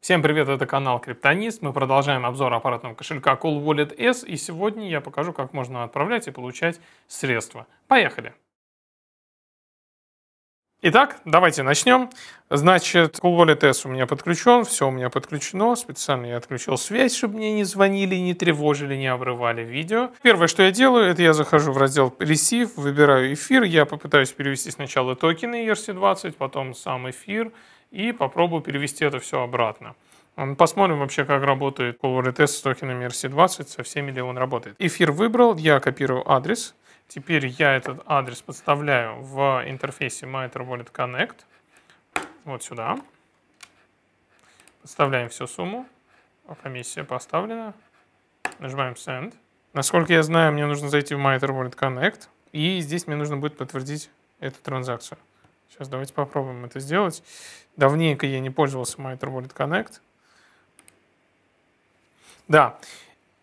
Всем привет, это канал Криптонист. Мы продолжаем обзор аппаратного кошелька Cool Wallet S, и сегодня я покажу, как можно отправлять и получать средства. Поехали! Итак, давайте начнем. Значит, Cool Wallet у меня подключен, все у меня подключено. Специально я отключил связь, чтобы мне не звонили, не тревожили, не обрывали видео. Первое, что я делаю, это я захожу в раздел Receive, выбираю эфир. Я попытаюсь перевести сначала токены ERC-20, потом сам эфир и попробую перевести это все обратно. Посмотрим вообще, как работает Cool Wallet с токенами ERC-20, со всеми ли он работает. Эфир выбрал, я копирую адрес, Теперь я этот адрес подставляю в интерфейсе MyTerWallet Connect. Вот сюда. Подставляем всю сумму. Комиссия поставлена. Нажимаем Send. Насколько я знаю, мне нужно зайти в MyTerWallet Connect. И здесь мне нужно будет подтвердить эту транзакцию. Сейчас давайте попробуем это сделать. Давненько я не пользовался MyTerWallet Connect. Да,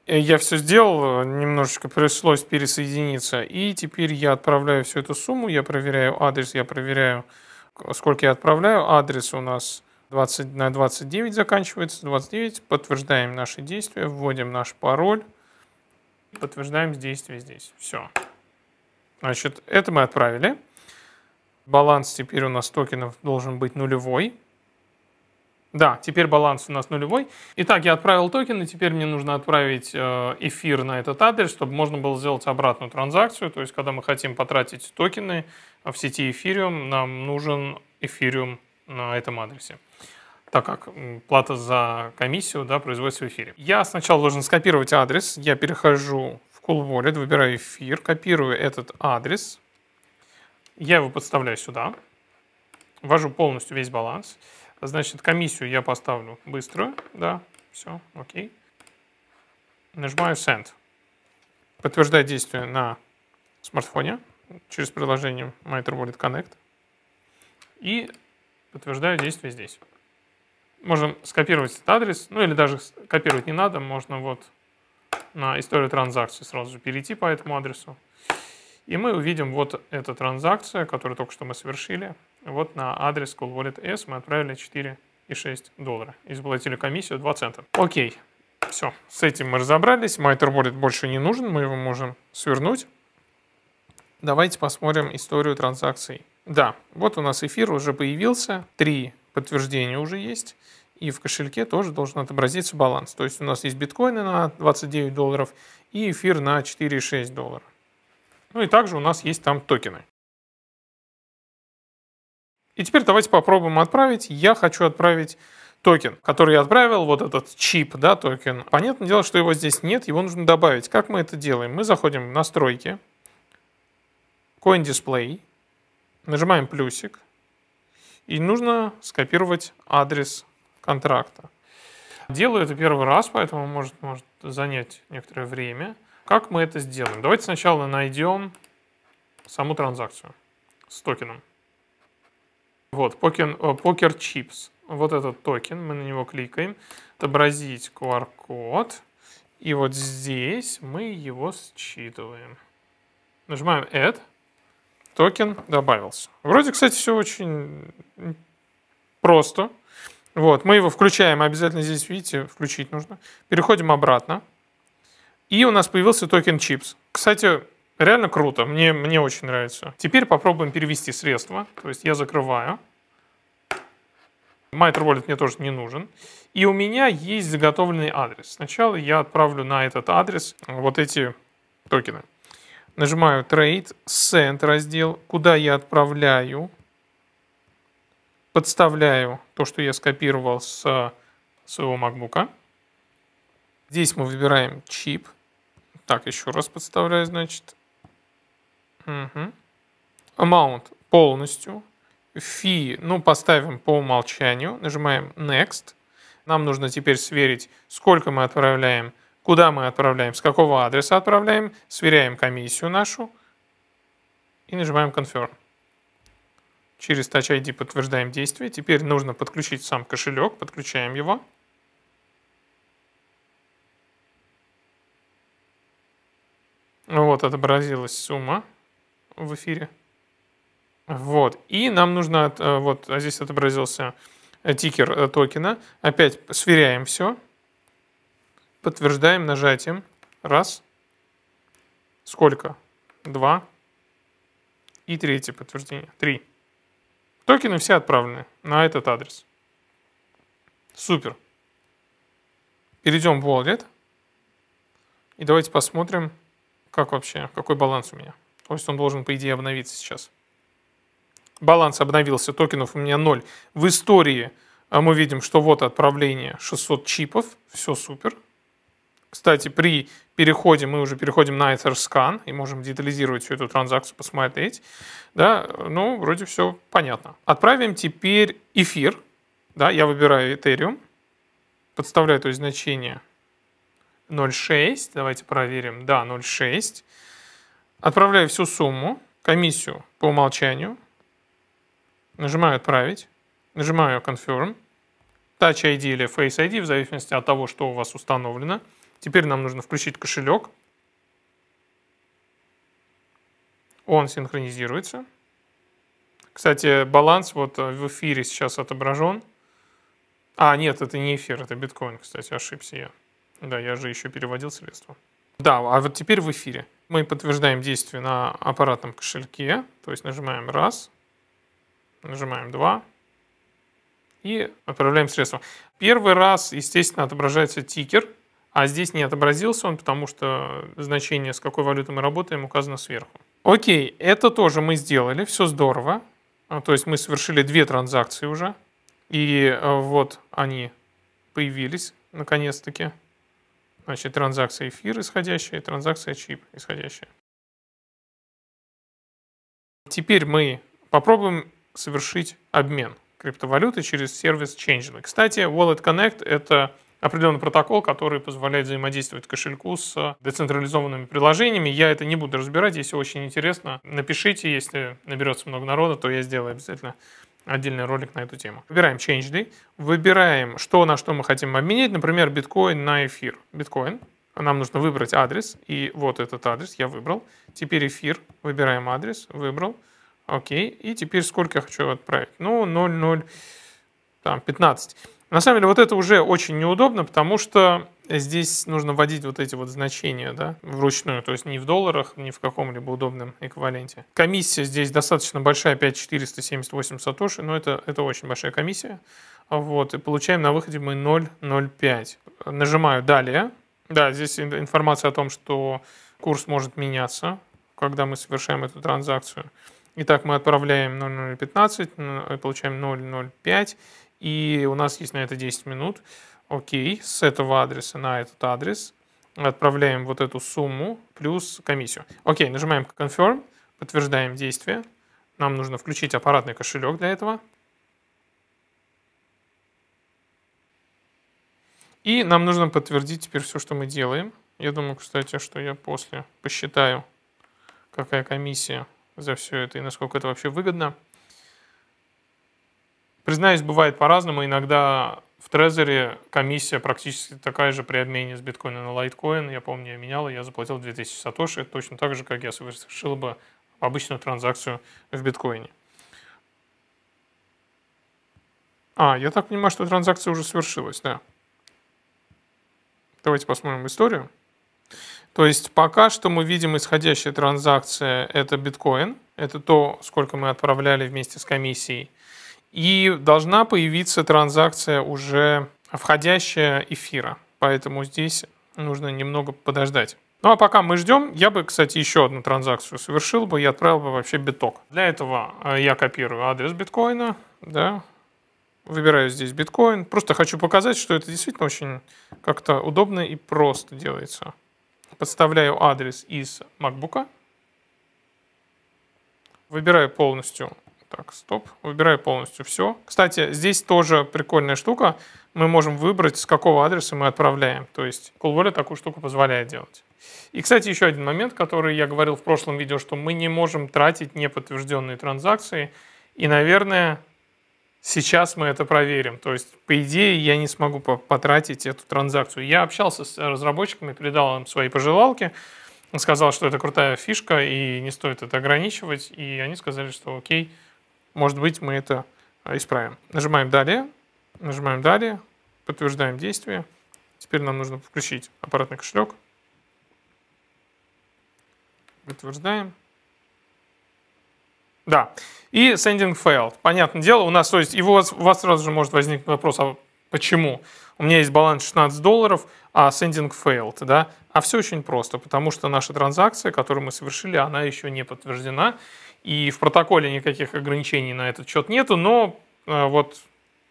я все сделал, немножечко пришлось пересоединиться, и теперь я отправляю всю эту сумму, я проверяю адрес, я проверяю, сколько я отправляю. Адрес у нас 20 на 29 заканчивается, 29, подтверждаем наши действия, вводим наш пароль, подтверждаем действие здесь. Все. Значит, это мы отправили. Баланс теперь у нас токенов должен быть нулевой. Да, теперь баланс у нас нулевой. Итак, я отправил токены, теперь мне нужно отправить э, эфир на этот адрес, чтобы можно было сделать обратную транзакцию. То есть, когда мы хотим потратить токены в сети эфириум, нам нужен эфириум на этом адресе так как плата за комиссию да, производится в эфире. Я сначала должен скопировать адрес, я перехожу в Cool Wallet, выбираю эфир, копирую этот адрес, я его подставляю сюда, ввожу полностью весь баланс, Значит, комиссию я поставлю быструю, да, все, окей. Нажимаю Send. Подтверждаю действие на смартфоне через приложение MyTer Connect. И подтверждаю действие здесь. Можем скопировать этот адрес, ну или даже копировать не надо, можно вот на историю транзакции сразу же перейти по этому адресу. И мы увидим вот эта транзакция, которую только что мы совершили. Вот на адрес Cool Wallet S мы отправили 4,6 доллара и заплатили комиссию 2 цента. Окей, все, с этим мы разобрались. Майтер MiterWallet больше не нужен, мы его можем свернуть. Давайте посмотрим историю транзакций. Да, вот у нас эфир уже появился, три подтверждения уже есть, и в кошельке тоже должен отобразиться баланс. То есть у нас есть биткоины на 29 долларов и эфир на 4,6 доллара. Ну и также у нас есть там токены. И теперь давайте попробуем отправить. Я хочу отправить токен, который я отправил, вот этот чип, да, токен. Понятное дело, что его здесь нет, его нужно добавить. Как мы это делаем? Мы заходим в настройки, Coin Display, нажимаем плюсик, и нужно скопировать адрес контракта. Делаю это первый раз, поэтому может, может занять некоторое время. Как мы это сделаем? Давайте сначала найдем саму транзакцию с токеном. Вот, э, покер чипс. Вот этот токен, мы на него кликаем. Отобразить QR-код. И вот здесь мы его считываем. Нажимаем Add. Токен добавился. Вроде, кстати, все очень просто. Вот, мы его включаем, обязательно здесь, видите, включить нужно. Переходим обратно. И у нас появился токен чипс. Кстати, Реально круто, мне, мне очень нравится. Теперь попробуем перевести средства. То есть я закрываю. Майтер Wallet мне тоже не нужен. И у меня есть заготовленный адрес. Сначала я отправлю на этот адрес вот эти токены. Нажимаю Trade, Send раздел, куда я отправляю. Подставляю то, что я скопировал с э, своего MacBook. Здесь мы выбираем чип. Так, еще раз подставляю, значит. Угу. Amount полностью. Fee, ну, поставим по умолчанию. Нажимаем Next. Нам нужно теперь сверить, сколько мы отправляем, куда мы отправляем, с какого адреса отправляем. Сверяем комиссию нашу и нажимаем Confirm. Через Touch ID подтверждаем действие. Теперь нужно подключить сам кошелек. Подключаем его. Вот отобразилась сумма в эфире. Вот. И нам нужно, э, вот а здесь отобразился э, тикер э, токена. Опять сверяем все. Подтверждаем нажатием. Раз. Сколько? Два. И третье подтверждение. Три. Токены все отправлены на этот адрес. Супер. Перейдем в Wallet. И давайте посмотрим, как вообще, какой баланс у меня. То есть он должен, по идее, обновиться сейчас. Баланс обновился, токенов у меня 0. В истории а, мы видим, что вот отправление 600 чипов, все супер. Кстати, при переходе мы уже переходим на EtherScan и можем детализировать всю эту транзакцию, посмотреть. Да, ну, вроде все понятно. Отправим теперь эфир. Да, я выбираю Ethereum, подставляю то есть значение 0.6. Давайте проверим. Да, 0.6. Отправляю всю сумму, комиссию по умолчанию. Нажимаю «Отправить». Нажимаю «Confirm». Touch ID или Face ID, в зависимости от того, что у вас установлено. Теперь нам нужно включить кошелек. Он синхронизируется. Кстати, баланс вот в эфире сейчас отображен. А, нет, это не эфир, это биткоин, кстати, ошибся я. Да, я же еще переводил средства. Да, а вот теперь в эфире. Мы подтверждаем действие на аппаратном кошельке, то есть нажимаем раз, нажимаем два и отправляем средства. Первый раз, естественно, отображается тикер, а здесь не отобразился он, потому что значение, с какой валютой мы работаем, указано сверху. Окей, это тоже мы сделали, все здорово. А, то есть мы совершили две транзакции уже, и э, вот они появились наконец-таки. Значит, транзакция эфир исходящая, транзакция чип исходящая. Теперь мы попробуем совершить обмен криптовалюты через сервис Changelog. Кстати, Wallet Connect — это определенный протокол, который позволяет взаимодействовать кошельку с децентрализованными приложениями. Я это не буду разбирать, если очень интересно, напишите, если наберется много народа, то я сделаю обязательно отдельный ролик на эту тему. Выбираем Change Day, выбираем, что на что мы хотим обменять, например, биткоин на эфир. Биткоин, нам нужно выбрать адрес, и вот этот адрес я выбрал. Теперь эфир, выбираем адрес, выбрал, окей, и теперь сколько я хочу отправить? Ну, 0,0, там, 15. На самом деле вот это уже очень неудобно, потому что здесь нужно вводить вот эти вот значения да, вручную, то есть не в долларах, не в каком-либо удобном эквиваленте. Комиссия здесь достаточно большая, 5478 сатоши, но это, это очень большая комиссия. Вот, и получаем на выходе мы 0,05. Нажимаю «Далее». Да, здесь информация о том, что курс может меняться, когда мы совершаем эту транзакцию. Итак, мы отправляем 0,015, получаем 0,05 и у нас есть на это 10 минут. Окей, с этого адреса на этот адрес отправляем вот эту сумму плюс комиссию. Окей, нажимаем Confirm, подтверждаем действие. Нам нужно включить аппаратный кошелек для этого. И нам нужно подтвердить теперь все, что мы делаем. Я думаю, кстати, что я после посчитаю, какая комиссия за все это и насколько это вообще выгодно. Признаюсь, бывает по-разному. Иногда в Трезоре комиссия практически такая же при обмене с биткоина на лайткоин. Я помню, я менял, я заплатил 2000 сатоши, точно так же, как я совершил бы обычную транзакцию в биткоине. А, я так понимаю, что транзакция уже свершилась, да. Давайте посмотрим историю. То есть пока что мы видим исходящая транзакция – это биткоин. Это то, сколько мы отправляли вместе с комиссией и должна появиться транзакция уже входящая эфира. Поэтому здесь нужно немного подождать. Ну а пока мы ждем, я бы, кстати, еще одну транзакцию совершил бы и отправил бы вообще биток. Для этого э, я копирую адрес биткоина, да, выбираю здесь биткоин. Просто хочу показать, что это действительно очень как-то удобно и просто делается. Подставляю адрес из макбука, выбираю полностью так, стоп. Выбираю полностью все. Кстати, здесь тоже прикольная штука. Мы можем выбрать, с какого адреса мы отправляем. То есть Cool Wallet такую штуку позволяет делать. И, кстати, еще один момент, который я говорил в прошлом видео, что мы не можем тратить неподтвержденные транзакции. И, наверное, сейчас мы это проверим. То есть, по идее, я не смогу потратить эту транзакцию. Я общался с э, разработчиками, передал им свои пожелалки, сказал, что это крутая фишка и не стоит это ограничивать. И они сказали, что окей, может быть, мы это э, исправим. Нажимаем «Далее», нажимаем «Далее», подтверждаем действие. Теперь нам нужно включить аппаратный кошелек. Подтверждаем. Да. И sending failed. Понятное дело, у нас, то есть, и у вас, у вас сразу же может возникнуть вопрос, а Почему? У меня есть баланс 16 долларов, а sending failed, да? А все очень просто, потому что наша транзакция, которую мы совершили, она еще не подтверждена, и в протоколе никаких ограничений на этот счет нету, но э, вот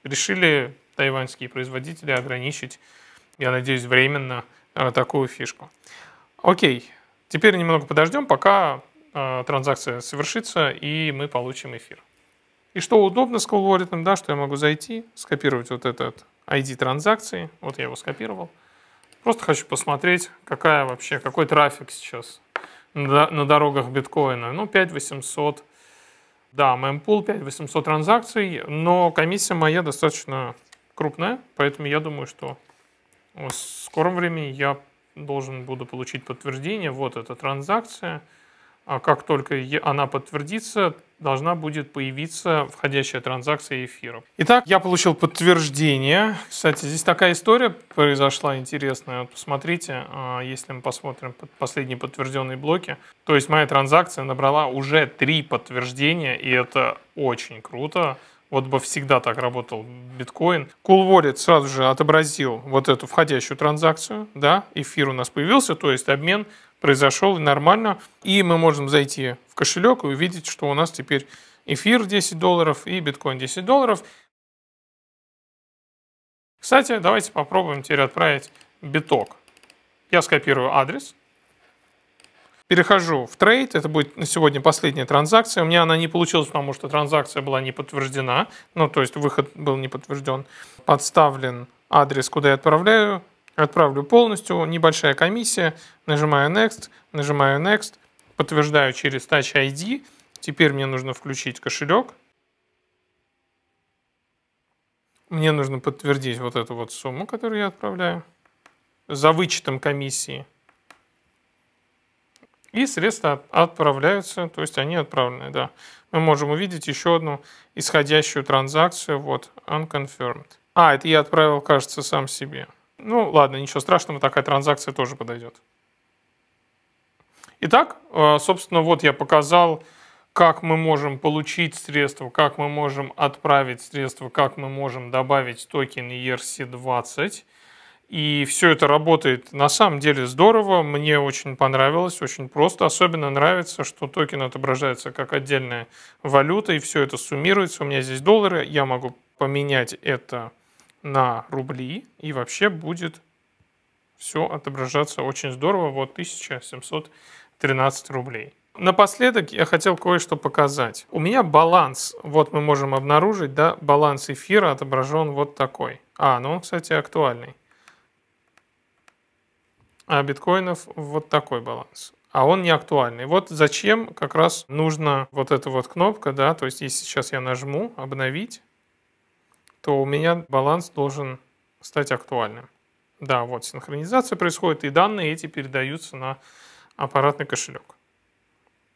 решили тайваньские производители ограничить, я надеюсь, временно э, такую фишку. Окей, теперь немного подождем, пока э, транзакция совершится, и мы получим эфир. И что удобно с колворитом, да, что я могу зайти, скопировать вот этот ID транзакции, вот я его скопировал. Просто хочу посмотреть, какая вообще, какой трафик сейчас на, на дорогах биткоина. Ну, 5800, да, мемпул 5800 транзакций, но комиссия моя достаточно крупная, поэтому я думаю, что в скором времени я должен буду получить подтверждение, вот эта транзакция. А как только она подтвердится, должна будет появиться входящая транзакция эфира. Итак, я получил подтверждение. Кстати, здесь такая история произошла интересная. Вот посмотрите, а, если мы посмотрим последние подтвержденные блоки. То есть моя транзакция набрала уже три подтверждения, и это очень круто. Вот бы всегда так работал биткоин. Cool Wallet сразу же отобразил вот эту входящую транзакцию, да, эфир у нас появился, то есть обмен произошел, нормально. И мы можем зайти в кошелек и увидеть, что у нас теперь эфир 10 долларов и биткоин 10 долларов. Кстати, давайте попробуем теперь отправить биток. Я скопирую адрес. Перехожу в трейд, это будет на сегодня последняя транзакция. У меня она не получилась, потому что транзакция была не подтверждена. Ну, то есть выход был не подтвержден. Подставлен адрес, куда я отправляю отправлю полностью, небольшая комиссия, нажимаю Next, нажимаю Next, подтверждаю через Touch ID, теперь мне нужно включить кошелек, мне нужно подтвердить вот эту вот сумму, которую я отправляю, за вычетом комиссии. И средства отправляются, то есть они отправлены, да. Мы можем увидеть еще одну исходящую транзакцию, вот, unconfirmed. А, это я отправил, кажется, сам себе. Ну ладно, ничего страшного, такая транзакция тоже подойдет. Итак, э, собственно, вот я показал, как мы можем получить средства, как мы можем отправить средства, как мы можем добавить токен ERC20. И все это работает на самом деле здорово, мне очень понравилось, очень просто. Особенно нравится, что токен отображается как отдельная валюта, и все это суммируется. У меня здесь доллары, я могу поменять это на рубли, и вообще будет все отображаться очень здорово. Вот 1713 рублей. Напоследок я хотел кое-что показать. У меня баланс, вот мы можем обнаружить, да, баланс эфира отображен вот такой. А, ну он, кстати, актуальный. А биткоинов вот такой баланс. А он не актуальный. Вот зачем как раз нужна вот эта вот кнопка, да, то есть если сейчас я нажму «Обновить», то у меня баланс должен стать актуальным. Да, вот синхронизация происходит, и данные эти передаются на аппаратный кошелек.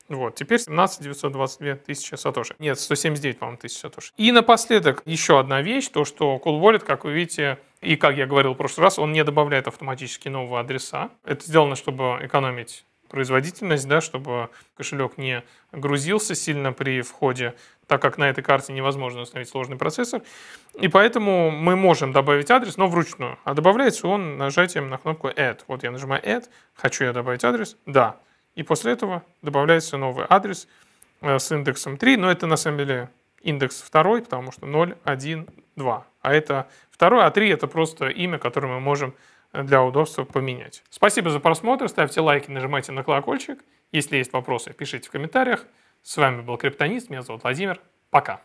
Вот, теперь 17 922 тысячи сатоши. Нет, 179, по-моему, тысяч сатоши. И напоследок еще одна вещь, то что Cool Wallet, как вы видите, и как я говорил в прошлый раз, он не добавляет автоматически нового адреса. Это сделано, чтобы экономить производительность, да, чтобы кошелек не грузился сильно при входе так как на этой карте невозможно установить сложный процессор. И поэтому мы можем добавить адрес, но вручную. А добавляется он нажатием на кнопку Add. Вот я нажимаю Add, хочу я добавить адрес, да. И после этого добавляется новый адрес э, с индексом 3, но это на самом деле индекс 2, потому что 0, 1, 2. А это 2, а 3 это просто имя, которое мы можем э, для удобства поменять. Спасибо за просмотр, ставьте лайки, нажимайте на колокольчик. Если есть вопросы, пишите в комментариях. С вами был Криптонист, меня зовут Владимир. Пока.